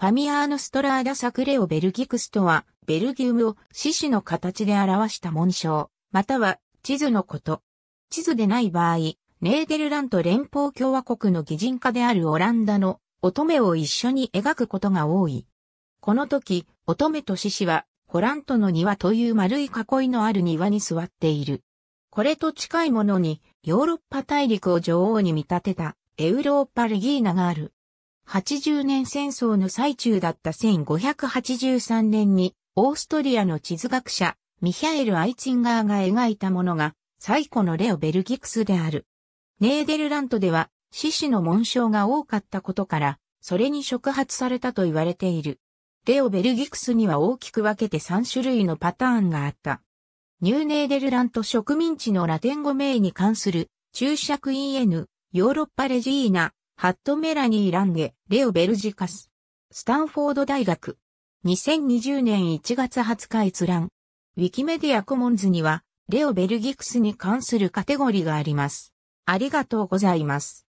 ファミアーノ・ストラーダ・サクレオ・ベルギクスとは、ベルギウムを獅子の形で表した紋章、または地図のこと。地図でない場合、ネーデルラント連邦共和国の擬人化であるオランダの乙女を一緒に描くことが多い。この時、乙女と獅子は、ホラントの庭という丸い囲いのある庭に座っている。これと近いものに、ヨーロッパ大陸を女王に見立てたエウローパルギーナがある。80年戦争の最中だった1583年に、オーストリアの地図学者、ミヒャエル・アイツィンガーが描いたものが、最古のレオ・ベルギクスである。ネーデルラントでは、獅子の紋章が多かったことから、それに触発されたと言われている。レオ・ベルギクスには大きく分けて3種類のパターンがあった。ニューネーデルラント植民地のラテン語名に関する注釈 EN、ヨーロッパレジーナ、ハットメラニー・ランゲ、レオ・ベルジカス。スタンフォード大学。2020年1月20日閲覧。ウィキメディアコモンズには、レオ・ベルギクスに関するカテゴリーがあります。ありがとうございます。